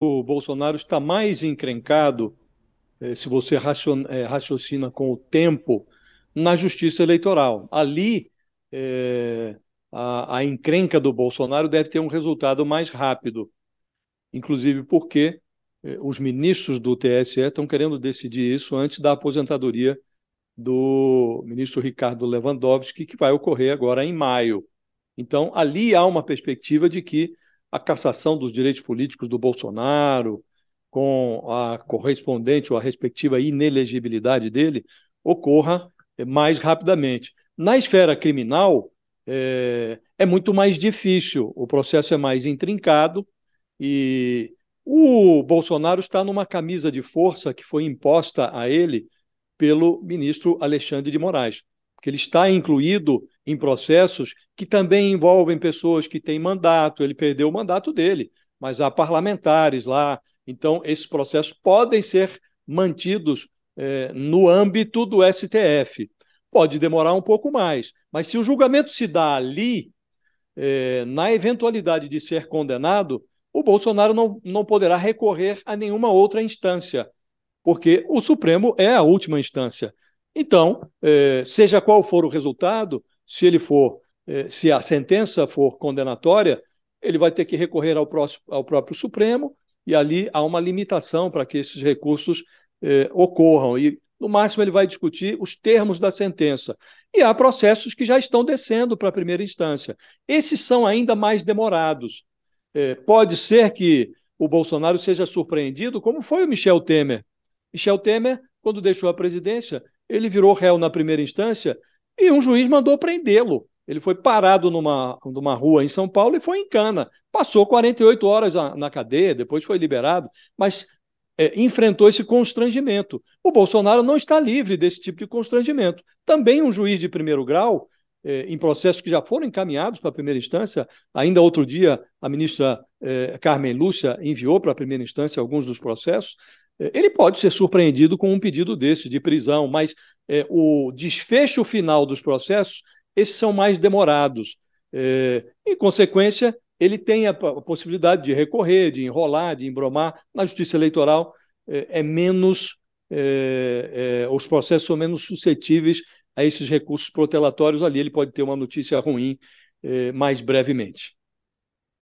o Bolsonaro está mais encrencado, eh, se você eh, raciocina com o tempo, na justiça eleitoral. Ali, é, a, a encrenca do Bolsonaro deve ter um resultado mais rápido, inclusive porque os ministros do TSE estão querendo decidir isso antes da aposentadoria do ministro Ricardo Lewandowski, que vai ocorrer agora em maio. Então, ali há uma perspectiva de que a cassação dos direitos políticos do Bolsonaro, com a correspondente ou a respectiva inelegibilidade dele, ocorra eh, mais rapidamente. Na esfera criminal, é, é, muito mais difícil, o processo é mais intrincado e o Bolsonaro está numa camisa de força que foi imposta a ele pelo ministro Alexandre de Moraes que ele está incluído em processos que também envolvem pessoas que têm mandato, ele perdeu o mandato dele, mas há parlamentares lá. Então, esses processos podem ser mantidos é, no âmbito do STF. Pode demorar um pouco mais, mas se o julgamento se dá ali, é, na eventualidade de ser condenado, o Bolsonaro não, não poderá recorrer a nenhuma outra instância, porque o Supremo é a última instância. Então, é, seja qual for o resultado, se ele for, é, se a sentença for condenatória, ele vai ter que recorrer ao, próximo, ao próprio Supremo e ali há uma limitação para que esses recursos é, ocorram. E no máximo, ele vai discutir os termos da sentença. E há processos que já estão descendo para a primeira instância. Esses são ainda mais demorados. É, pode ser que o Bolsonaro seja surpreendido, como foi o Michel Temer. Michel Temer, quando deixou a presidência, ele virou réu na primeira instância e um juiz mandou prendê-lo. Ele foi parado numa, numa rua em São Paulo e foi em cana. Passou 48 horas na, na cadeia, depois foi liberado, mas é, enfrentou esse constrangimento. O Bolsonaro não está livre desse tipo de constrangimento. Também um juiz de primeiro grau, é, em processos que já foram encaminhados para a primeira instância, ainda outro dia a ministra é, Carmen Lúcia enviou para a primeira instância alguns dos processos, ele pode ser surpreendido com um pedido desse de prisão, mas é, o desfecho final dos processos, esses são mais demorados. É, em consequência, ele tem a possibilidade de recorrer, de enrolar, de embromar. Na justiça eleitoral, é, é menos. É, é, os processos são menos suscetíveis a esses recursos protelatórios ali. Ele pode ter uma notícia ruim é, mais brevemente.